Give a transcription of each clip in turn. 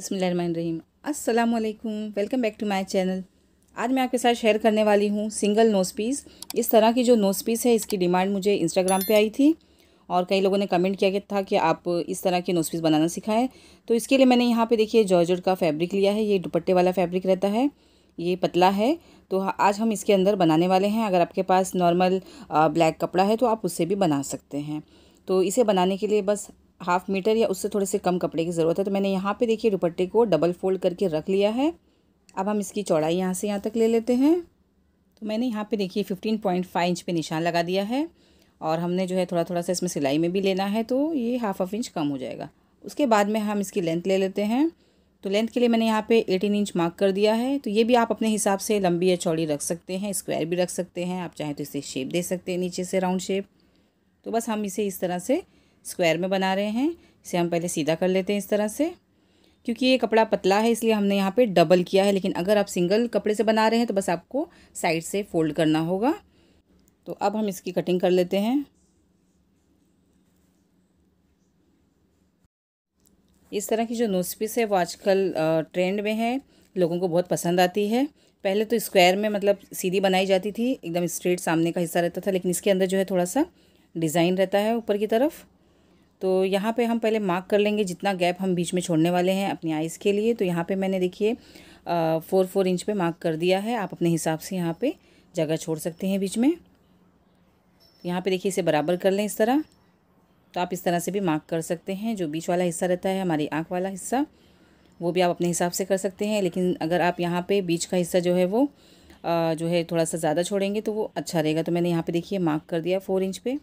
बिसमीम अस्सलाम वालेकुम welcome back to my channel आज मैं आपके साथ शेयर करने वाली हूँ सिंगल नोस पीस इस तरह की जो नोस पीस है इसकी डिमांड मुझे इंस्टाग्राम पे आई थी और कई लोगों ने कमेंट किया था कि आप इस तरह की नोस पीस बनाना सिखाएं तो इसके लिए मैंने यहाँ पर देखिए जॉर्जर का फैब्रिक लिया है ये दुपट्टे वाला फैब्रिक रहता है ये पतला है तो आज हम इसके अंदर बनाने वाले हैं अगर आपके पास नॉर्मल ब्लैक कपड़ा है तो आप उससे भी बना सकते हैं तो इसे बनाने के लिए बस हाफ़ मीटर या उससे थोड़े से कम कपड़े की ज़रूरत है तो मैंने यहाँ पे देखिए दुपट्टे को डबल फोल्ड करके रख लिया है अब हम इसकी चौड़ाई यहाँ से यहाँ तक ले लेते हैं तो मैंने यहाँ पे देखिए फिफ्टीन पॉइंट फाइव इंच पे निशान लगा दिया है और हमने जो है थोड़ा थोड़ा सा इसमें सिलाई में भी लेना है तो ये हाफ हाफ इंच कम हो जाएगा उसके बाद में हम इसकी लेंथ ले लेते हैं तो लेंथ के लिए मैंने यहाँ पर एटीन इंच मार्क कर दिया है तो ये भी आप अपने हिसाब से लंबी या चौड़ी रख सकते हैं स्क्वायर भी रख सकते हैं आप चाहें तो इसे शेप दे सकते हैं नीचे से राउंड शेप तो बस हम इसे इस तरह से स्क्वायर में बना रहे हैं इसे हम पहले सीधा कर लेते हैं इस तरह से क्योंकि ये कपड़ा पतला है इसलिए हमने यहाँ पे डबल किया है लेकिन अगर आप सिंगल कपड़े से बना रहे हैं तो बस आपको साइड से फोल्ड करना होगा तो अब हम इसकी कटिंग कर लेते हैं इस तरह की जो नोस पीस है वो आजकल ट्रेंड में है लोगों को बहुत पसंद आती है पहले तो स्क्वायर में मतलब सीधी बनाई जाती थी एकदम स्ट्रेट सामने का हिस्सा रहता था लेकिन इसके अंदर जो है थोड़ा सा डिज़ाइन रहता है ऊपर की तरफ तो यहाँ पे हम पहले मार्क कर लेंगे जितना गैप हम बीच में छोड़ने वाले हैं अपनी आइज़ के लिए तो यहाँ पे मैंने देखिए फ़ोर फोर इंच पे मार्क कर दिया है आप अपने हिसाब से यहाँ पे जगह छोड़ सकते हैं बीच में यहाँ पे देखिए इसे बराबर कर लें इस तरह तो आप इस तरह से भी मार्क कर सकते हैं जो बीच वाला हिस्सा रहता है हमारी आँख वाला हिस्सा वो भी आप अपने हिसाब से कर सकते हैं लेकिन अगर आप यहाँ पर बीच का हिस्सा जो है वो जो है थोड़ा सा ज़्यादा छोड़ेंगे तो वो अच्छा रहेगा तो मैंने यहाँ पर देखिए मार्क कर दिया फ़ोर इंच पर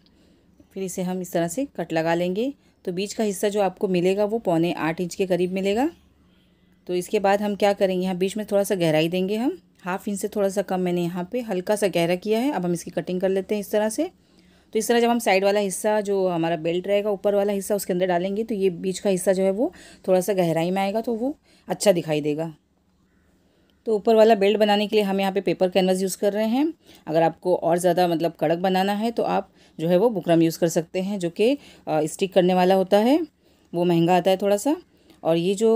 फिर इसे हम इस तरह से कट लगा लेंगे तो बीच का हिस्सा जो आपको मिलेगा वो पौने आठ इंच के करीब मिलेगा तो इसके बाद हम क्या करेंगे यहाँ बीच में थोड़ा सा गहराई देंगे हम हाफ इंच से थोड़ा सा कम मैंने यहाँ पे हल्का सा गहरा किया है अब हम इसकी कटिंग कर लेते हैं इस तरह से तो इस तरह जब हम साइड वाला हिस्सा जो हमारा बेल्ट रहेगा ऊपर वाला हिस्सा उसके अंदर डालेंगे तो ये बीच का हिस्सा जो है वो थोड़ा सा गहराई में आएगा तो वो अच्छा दिखाई देगा तो ऊपर वाला बेल्ट बनाने के लिए हम यहाँ पे पेपर कैनवास यूज़ कर रहे हैं अगर आपको और ज़्यादा मतलब कड़क बनाना है तो आप जो है वो बुकरम यूज़ कर सकते हैं जो कि स्टिक करने वाला होता है वो महंगा आता है थोड़ा सा और ये जो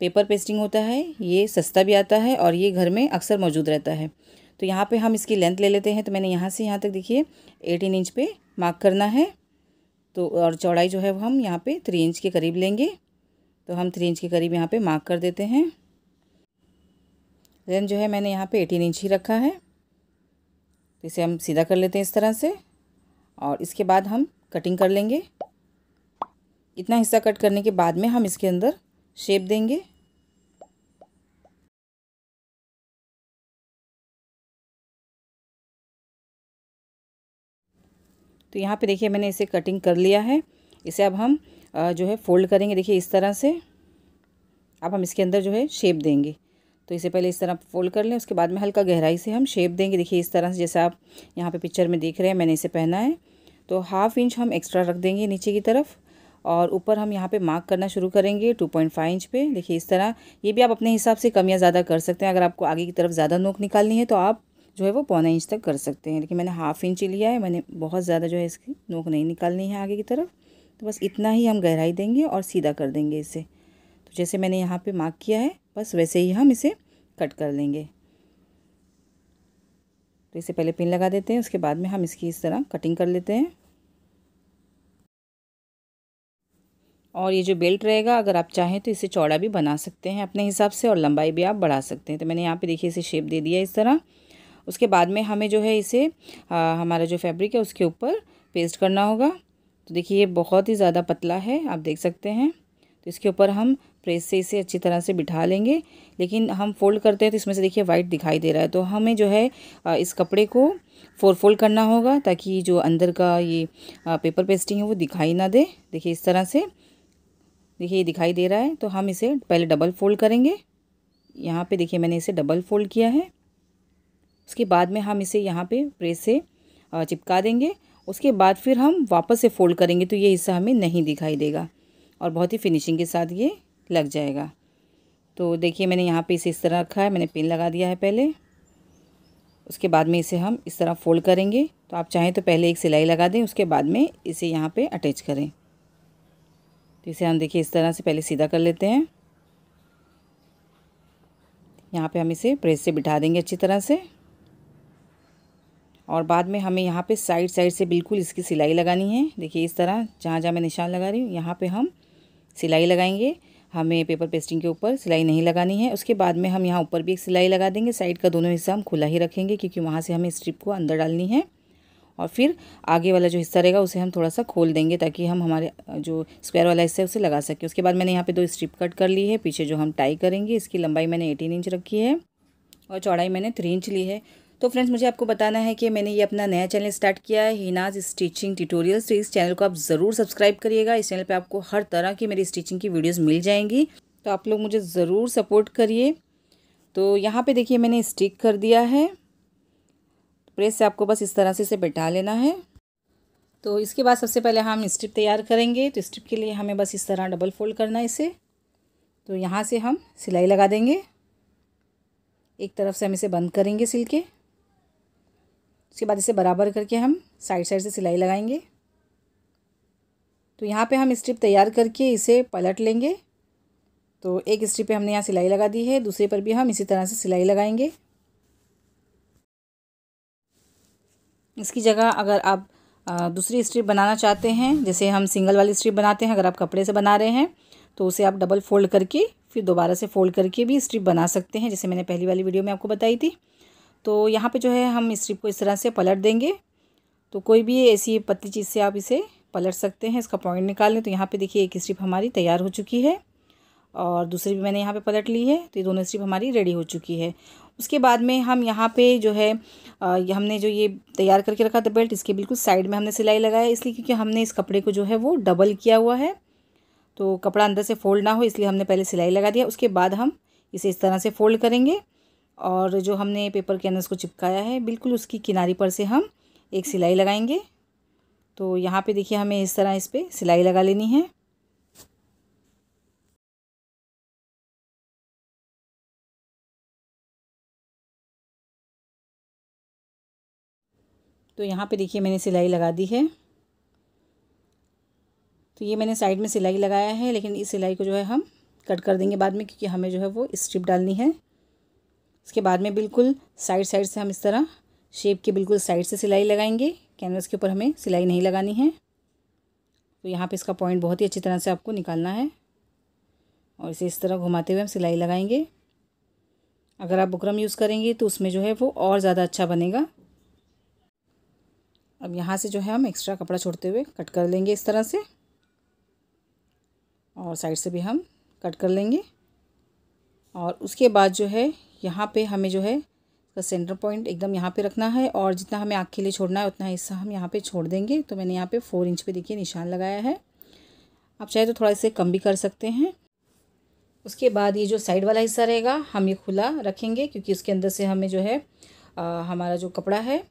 पेपर पेस्टिंग होता है ये सस्ता भी आता है और ये घर में अक्सर मौजूद रहता है तो यहाँ पे हम इसकी लेंथ ले लेते हैं तो मैंने यहाँ से यहाँ तक देखिए एटीन इंच पे मार्क करना है तो और चौड़ाई जो है वो हम यहाँ पे थ्री इंच के करीब लेंगे तो हम थ्री इंच के करीब यहाँ पे मार्क कर देते हैं लेंथ जो है मैंने यहाँ पे एटीन इंच ही रखा है तो इसे हम सीधा कर लेते हैं इस तरह से और इसके बाद हम कटिंग कर लेंगे इतना हिस्सा कट करने के बाद में हम इसके अंदर शेप देंगे तो यहाँ पे देखिए मैंने इसे कटिंग कर लिया है इसे अब हम जो है फ़ोल्ड करेंगे देखिए इस तरह से अब हम इसके अंदर जो है शेप देंगे तो इसे पहले इस तरह फोल्ड कर लें उसके बाद में हल्का गहराई से हम शेप देंगे देखिए इस तरह से जैसे आप यहाँ पे पिक्चर में देख रहे हैं मैंने इसे पहना है तो हाफ़ इंच हम एक्स्ट्रा रख देंगे नीचे की तरफ और ऊपर हम यहाँ पे मार्क करना शुरू करेंगे टू पॉइंट फाइव इंच पे देखिए इस तरह ये भी आप अपने हिसाब से कम या ज़्यादा कर सकते हैं अगर आपको आगे की तरफ ज़्यादा नोक निकालनी है तो आप जो है वो पौना इंच तक कर सकते हैं लेकिन मैंने हाफ़ इंच ही लिया है मैंने बहुत ज़्यादा जो है इसकी नोक नहीं निकालनी है आगे की तरफ तो बस इतना ही हम गहराई देंगे और सीधा कर देंगे इसे तो जैसे मैंने यहाँ पर मार्क किया है बस वैसे ही हम इसे कट कर लेंगे तो इसे पहले पिन लगा देते हैं उसके बाद में हम इसकी इस तरह कटिंग कर लेते हैं और ये जो बेल्ट रहेगा अगर आप चाहें तो इसे चौड़ा भी बना सकते हैं अपने हिसाब से और लंबाई भी आप बढ़ा सकते हैं तो मैंने यहाँ पे देखिए इसे शेप दे दिया इस तरह उसके बाद में हमें जो है इसे आ, हमारा जो फैब्रिक है उसके ऊपर पेस्ट करना होगा तो देखिए ये बहुत ही ज़्यादा पतला है आप देख सकते हैं तो इसके ऊपर हम प्रेस से इसे अच्छी तरह से बिठा लेंगे लेकिन हम फोल्ड करते हैं तो इसमें से देखिए वाइट दिखाई दे रहा है तो हमें जो है इस कपड़े को फोर फोल्ड करना होगा ताकि जो अंदर का ये पेपर पेस्टिंग है वो दिखाई ना दे देखिए इस तरह से देखिए ये दिखाई दे रहा है तो हम इसे पहले डबल फोल्ड करेंगे यहाँ पे देखिए मैंने इसे डबल फोल्ड किया है उसके बाद में हम इसे यहाँ पे प्रेस से चिपका देंगे उसके बाद फिर हम वापस से फोल्ड करेंगे तो ये हिस्सा हमें नहीं दिखाई देगा और बहुत ही फिनिशिंग के साथ ये लग जाएगा तो देखिए मैंने यहाँ पे इसे इस तरह रखा है मैंने पिन लगा दिया है पहले उसके बाद में इसे हम इस तरह फोल्ड करेंगे तो आप चाहें तो पहले एक सिलाई लगा दें उसके बाद में इसे यहाँ पे अटैच करें तो इसे हम देखिए इस तरह से पहले सीधा कर लेते हैं यहाँ पे हम इसे प्रेस से बिठा देंगे अच्छी तरह से और बाद में हमें यहाँ पे साइड साइड से बिल्कुल इसकी सिलाई लगानी है देखिए इस तरह जहाँ जहाँ मैं निशान लगा रही हूँ यहाँ पे हम सिलाई लगाएंगे हमें पेपर पेस्टिंग के ऊपर सिलाई नहीं लगानी है उसके बाद में हम यहाँ ऊपर भी एक सिलाई लगा देंगे साइड का दोनों हिस्सा हम खुला ही रखेंगे क्योंकि वहाँ से हमें स्ट्रिप को अंदर डालनी है और फिर आगे वाला जो हिस्सा रहेगा उसे हम थोड़ा सा खोल देंगे ताकि हम हमारे जो स्क्वायर वाला हिस्सा है उसे लगा सकें उसके बाद मैंने यहाँ पे दो स्ट्रिप कट कर ली है पीछे जो हम टाई करेंगे इसकी लंबाई मैंने एटीन इंच रखी है और चौड़ाई मैंने थ्री इंच ली है तो फ्रेंड्स मुझे आपको बताना है कि मैंने ये अपना नया चैनल स्टार्ट किया है हिनाज स्टिचिंग ट्यूटोरियल्स तो इस चैनल को आप ज़रूर सब्सक्राइब करिएगा इस चैनल पे आपको हर तरह की मेरी स्टिचिंग की वीडियोस मिल जाएंगी तो आप लोग मुझे ज़रूर सपोर्ट करिए तो यहाँ पे देखिए मैंने स्टिक कर दिया है प्रेस से आपको बस इस तरह से इसे बैठा लेना है तो इसके बाद सबसे पहले हम स्ट्रिप तैयार करेंगे तो स्ट्रिप के लिए हमें बस इस तरह डबल फोल्ड करना है इसे तो यहाँ से हम सिलाई लगा देंगे एक तरफ से हम इसे बंद करेंगे सिल के उसके बाद इसे बराबर करके हम साइड साइड से सिलाई लगाएंगे तो यहाँ पे हम स्ट्रिप तैयार करके इसे पलट लेंगे तो एक स्ट्रिप पे हमने यहाँ सिलाई लगा दी है दूसरे पर भी हम इसी तरह से सिलाई लगाएंगे इसकी जगह अगर आप दूसरी स्ट्रिप बनाना चाहते हैं जैसे हम सिंगल वाली स्ट्रिप बनाते हैं अगर आप कपड़े से बना रहे हैं तो उसे आप डबल फोल्ड करके फिर दोबारा से फोल्ड करके भी स्ट्रिप बना सकते हैं जैसे मैंने पहली वाली वीडियो में आपको बताई थी तो यहाँ पे जो है हम इस स्ट्रिप को इस तरह से पलट देंगे तो कोई भी ऐसी पतली चीज़ से आप इसे पलट सकते हैं इसका पॉइंट निकाल लें तो यहाँ पे देखिए एक स्ट्रिप हमारी तैयार हो चुकी है और दूसरी भी मैंने यहाँ पे पलट ली है तो ये दोनों स्ट्रिप हमारी रेडी हो चुकी है उसके बाद में हम यहाँ पे जो है आ, हमने जो ये तैयार करके रखा था बेल्ट इसके बिल्कुल साइड में हमने सिलाई लगाया इसलिए क्योंकि हमने इस कपड़े को जो है वो डबल किया हुआ है तो कपड़ा अंदर से फोल्ड ना हो इसलिए हमने पहले सिलाई लगा दिया उसके बाद हम इसे इस तरह से फोल्ड करेंगे और जो हमने पेपर के अंदर उसको चिपकाया है बिल्कुल उसकी किनारी पर से हम एक सिलाई लगाएंगे तो यहाँ पे देखिए हमें इस तरह इस पर सिलाई लगा लेनी है तो यहाँ पे देखिए मैंने सिलाई लगा दी है तो ये मैंने साइड में सिलाई लगाया है लेकिन इस सिलाई को जो है हम कट कर देंगे बाद में क्योंकि हमें जो है वो स्ट्रिप डालनी है उसके बाद में बिल्कुल साइड साइड से हम इस तरह शेप के बिल्कुल साइड से सिलाई लगाएंगे कैनवस के ऊपर हमें सिलाई नहीं लगानी है तो यहाँ पे इसका पॉइंट बहुत ही अच्छी तरह से आपको निकालना है और इसे इस तरह घुमाते हुए हम सिलाई लगाएंगे अगर आप बुकरम यूज़ करेंगे तो उसमें जो है वो और ज़्यादा अच्छा बनेगा अब यहाँ से जो है हम एक्स्ट्रा कपड़ा छोड़ते हुए कट कर लेंगे इस तरह से और साइड से भी हम कट कर लेंगे और उसके बाद जो है यहाँ पे हमें जो है इसका सेंटर पॉइंट एकदम यहाँ पे रखना है और जितना हमें आँख के लिए छोड़ना है उतना हिस्सा हम यहाँ पे छोड़ देंगे तो मैंने यहाँ पे फोर इंच पे देखिए निशान लगाया है आप चाहे तो थोड़ा इसे कम भी कर सकते हैं उसके बाद ये जो साइड वाला हिस्सा रहेगा हम ये खुला रखेंगे क्योंकि उसके अंदर से हमें जो है आ, हमारा जो कपड़ा है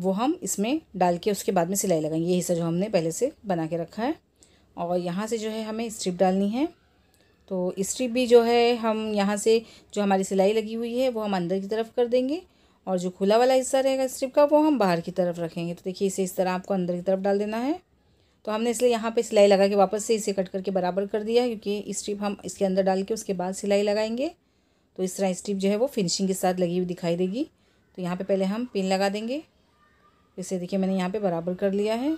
वो हम इसमें डाल के उसके बाद में सिलाई लगाएंगे ये हिस्सा जो हमने पहले से बना के रखा है और यहाँ से जो है हमें स्ट्रिप डालनी है तो स्ट्रिप भी जो है हम यहाँ से जो हमारी सिलाई लगी हुई है वो हम अंदर की तरफ कर देंगे और जो खुला वाला हिस्सा रहेगा स्ट्रिप का वो हम बाहर की तरफ रखेंगे तो देखिए इसे इस तरह आपको अंदर की तरफ डाल देना है तो हमने इसलिए यहाँ पे सिलाई लगा के वापस से इसे कट करके बराबर कर दिया क्योंकि स्ट्रिप हम इसके अंदर डाल के उसके बाद सिलाई लगाएंगे तो इस तरह स्ट्रिप जो है वो फिनिशिंग के साथ लगी हुई दिखाई देगी तो यहाँ पर पहले हम पिन लगा देंगे इसे देखिए मैंने यहाँ पर बराबर कर लिया है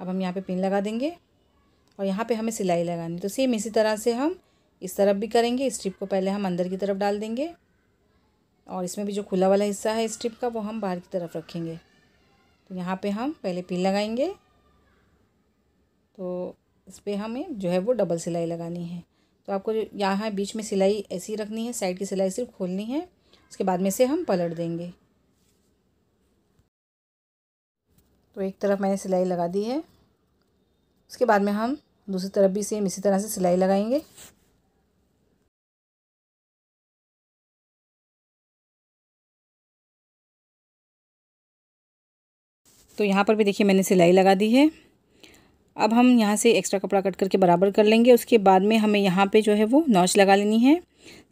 अब हम यहाँ पर पिन लगा देंगे और यहाँ पे हमें सिलाई लगानी तो सेम इसी तरह से हम इस तरफ भी करेंगे स्ट्रिप को पहले हम अंदर की तरफ डाल देंगे और इसमें भी जो खुला वाला हिस्सा है स्ट्रिप का वो हम बाहर की तरफ रखेंगे तो यहाँ पे हम पहले पिन लगाएंगे तो इस पर हमें जो है वो डबल सिलाई लगानी है तो आपको जो यहाँ बीच में सिलाई ऐसी रखनी है साइड की सिलाई सिर्फ खोलनी है उसके बाद में से हम पलट देंगे तो एक तरफ मैंने सिलाई लगा दी है उसके बाद में हम दूसरी तरफ भी सेम इसी तरह से सिलाई लगाएंगे तो यहाँ पर भी देखिए मैंने सिलाई लगा दी है अब हम यहाँ से एक्स्ट्रा कपड़ा कट करके बराबर कर लेंगे उसके बाद में हमें यहाँ पे जो है वो नॉच लगा लेनी है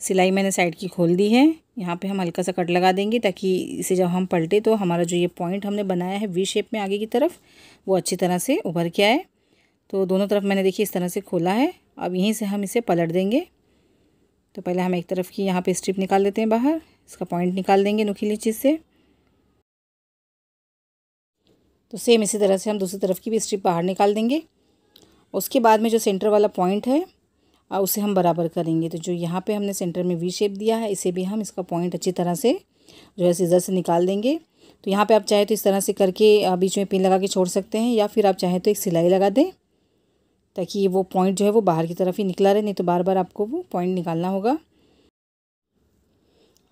सिलाई मैंने साइड की खोल दी है यहाँ पे हम हल्का सा कट लगा देंगे ताकि इसे जब हम पलटे तो हमारा जो ये पॉइंट हमने बनाया है वी शेप में आगे की तरफ वो अच्छी तरह से उभर के आए तो दोनों तरफ मैंने देखिए इस तरह से खोला है अब यहीं से हम इसे पलट देंगे तो पहले हम एक तरफ की यहाँ पे स्ट्रिप निकाल लेते हैं बाहर इसका पॉइंट निकाल देंगे नुकीली चीज़ से तो सेम इसी तरह से हम दूसरी तरफ की भी स्ट्रिप बाहर निकाल देंगे उसके बाद में जो सेंटर वाला पॉइंट है उसे हम बराबर करेंगे तो जो यहाँ पे हमने सेंटर में वी शेप दिया है इसे भी हम इसका पॉइंट अच्छी तरह से जो है सीज़र से निकाल देंगे तो यहाँ पे आप चाहे तो इस तरह से करके बीच में पिन लगा के छोड़ सकते हैं या फिर आप चाहे तो एक सिलाई लगा दें ताकि ये वो पॉइंट जो है वो बाहर की तरफ ही निकला रहे नहीं तो बार बार आपको वो पॉइंट निकालना होगा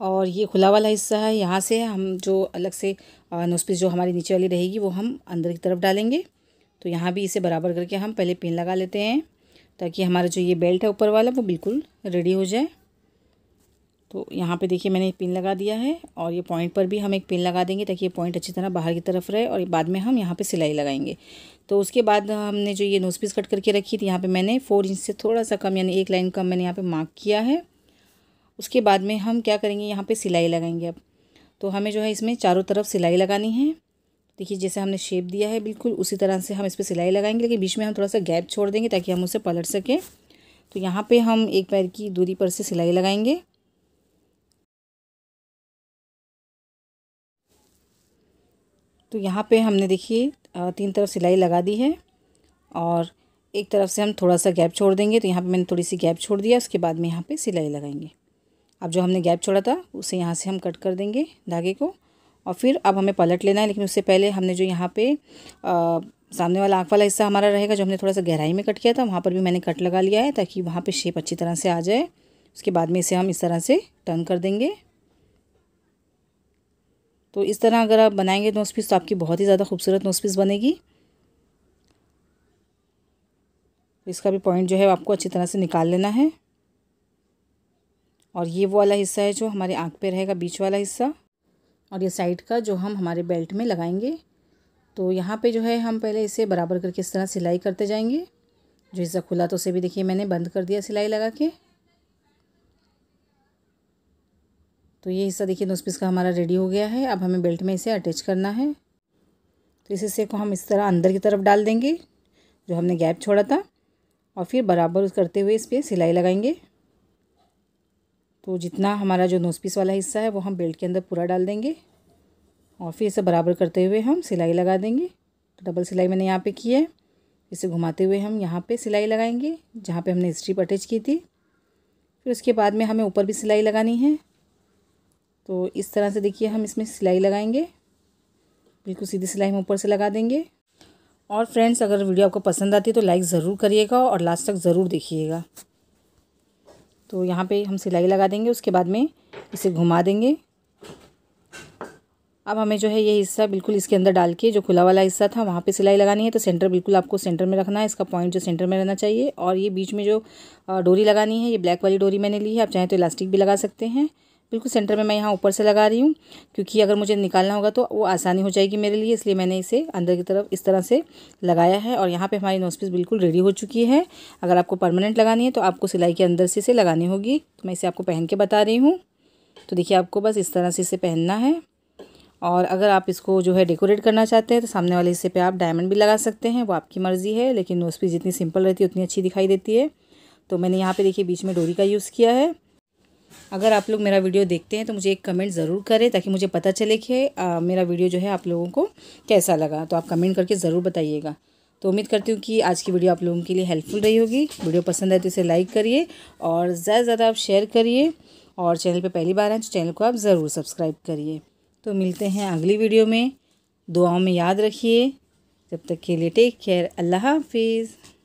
और ये खुला वाला हिस्सा है यहाँ से हम जो अलग से नोस्पिस जो हमारी नीचे वाली रहेगी वो हम अंदर की तरफ डालेंगे तो यहाँ भी इसे बराबर करके हम पहले पिन लगा लेते हैं ताकि हमारा जो ये बेल्ट है ऊपर वाला वो बिल्कुल रेडी हो जाए तो यहाँ पे देखिए मैंने एक पिन लगा दिया है और ये पॉइंट पर भी हम एक पिन लगा देंगे ताकि ये पॉइंट अच्छी तरह बाहर की तरफ रहे और बाद में हम यहाँ पे सिलाई लगाएंगे तो उसके बाद हमने जो ये नोज पीस कट करके रखी थी यहाँ पे मैंने फोर इंच से थोड़ा सा कम यानी एक लाइन कम मैंने यहाँ पर मार्क किया है उसके बाद में हम क्या करेंगे यहाँ पर सिलाई लगाएंगे अब तो हमें जो है इसमें चारों तरफ सिलाई लगानी है देखिए जैसे हमने शेप दिया है बिल्कुल उसी तरह से हम इस पर सिलाई लगाएंगे लेकिन बीच में हम थोड़ा सा गैप छोड़ देंगे ताकि हम उसे पलट सकें तो यहाँ पर हम एक पैर की दूरी पर से सिलाई लगाएंगे तो यहाँ पे हमने देखिए तीन तरफ सिलाई लगा दी है और एक तरफ से हम थोड़ा सा गैप छोड़ देंगे तो यहाँ पे मैंने थोड़ी सी गैप छोड़ दिया उसके बाद में यहाँ पे सिलाई लगाएंगे अब जो हमने गैप छोड़ा था उसे यहाँ से हम कट कर देंगे धागे को और फिर अब हमें पलट लेना है लेकिन उससे पहले हमने जो यहाँ पर सामने वाला आँख वाला हिस्सा हमारा रहेगा जो हमने थोड़ा सा गहराई में कट किया था वहाँ पर भी मैंने कट लगा लिया है ताकि वहाँ पर शेप अच्छी तरह से आ जाए उसके बाद में इसे हम इस तरह से टर्न कर देंगे तो इस तरह अगर आप बनाएंगे तो नोस पीस तो आपकी बहुत ही ज़्यादा खूबसूरत नोस पीस बनेगी इसका भी पॉइंट जो है आपको अच्छी तरह से निकाल लेना है और ये वो वाला हिस्सा है जो हमारे आँख पे रहेगा बीच वाला हिस्सा और ये साइड का जो हम हमारे बेल्ट में लगाएंगे तो यहाँ पे जो है हम पहले इसे बराबर करके इस तरह सिलाई करते जाएंगे जो हिस्सा खुला तो उसे भी देखिए मैंने बंद कर दिया सिलाई लगा के तो ये हिस्सा देखिए नोज पीस का हमारा रेडी हो गया है अब हमें बेल्ट में इसे अटैच करना है तो इस हिस्से को हम इस तरह अंदर की तरफ डाल देंगे जो हमने गैप छोड़ा था और फिर बराबर करते हुए इस पर सिलाई लगाएंगे तो जितना हमारा जो नोज पीस वाला हिस्सा है वो हम बेल्ट के अंदर पूरा डाल देंगे और फिर इसे बराबर करते हुए हम सिलाई लगा देंगे तो डबल सिलाई मैंने यहाँ पे की है इसे घुमाते हुए हम यहाँ पे सिलाई लगाएंगे जहाँ पे हमने स्ट्रिप अटैच की थी फिर उसके बाद में हमें ऊपर भी सिलाई लगानी है तो इस तरह से देखिए हम इसमें सिलाई लगाएंगे बिल्कुल सीधी सिलाई हम ऊपर से लगा देंगे और फ्रेंड्स अगर वीडियो आपको पसंद आती है तो लाइक ज़रूर करिएगा और लास्ट तक ज़रूर देखिएगा तो यहाँ पे हम सिलाई लगा देंगे उसके बाद में इसे घुमा देंगे अब हमें जो है ये हिस्सा बिल्कुल इसके अंदर डाल के जो खुला वाला हिस्सा था वहाँ पे सिलाई लगानी है तो सेंटर बिल्कुल आपको सेंटर में रखना है इसका पॉइंट जो सेंटर में रहना चाहिए और ये बीच में जो डोरी लगानी है ये ब्लैक वाली डोरी मैंने ली है आप चाहें तो इलास्टिक भी लगा सकते हैं बिल्कुल सेंटर में मैं यहाँ ऊपर से लगा रही हूँ क्योंकि अगर मुझे निकालना होगा तो वो आसानी हो जाएगी मेरे लिए इसलिए मैंने इसे अंदर की तरफ इस तरह से लगाया है और यहाँ पे हमारी नोज पीस बिल्कुल रेडी हो चुकी है अगर आपको परमानेंट लगानी है तो आपको सिलाई के अंदर से इसे लगानी होगी तो मैं इसे आपको पहन के बता रही हूँ तो देखिए आपको बस इस तरह से इसे पहनना है और अगर आप इसको जो है डेकोरेट करना चाहते हैं तो सामने वाले हिस्से पर आप डायमंड भी लगा सकते हैं वो आपकी मर्ज़ी है लेकिन नोज पीस जितनी सिंपल रहती है उतनी अच्छी दिखाई देती है तो मैंने यहाँ पर देखिए बीच में डोरी का यूज़ किया है अगर आप लोग मेरा वीडियो देखते हैं तो मुझे एक कमेंट ज़रूर करें ताकि मुझे पता चले कि मेरा वीडियो जो है आप लोगों को कैसा लगा तो आप कमेंट करके ज़रूर बताइएगा तो उम्मीद करती हूँ कि आज की वीडियो आप लोगों के लिए हेल्पफुल रही होगी वीडियो पसंद आए तो इसे लाइक करिए और ज़्यादा से ज़्यादा आप शेयर करिए और चैनल पर पहली बार आए तो चैनल को आप ज़रूर सब्सक्राइब करिए तो मिलते हैं अगली वीडियो में दुआओं में याद रखिए जब तक के लिए टेक केयर अल्लाह हाफिज़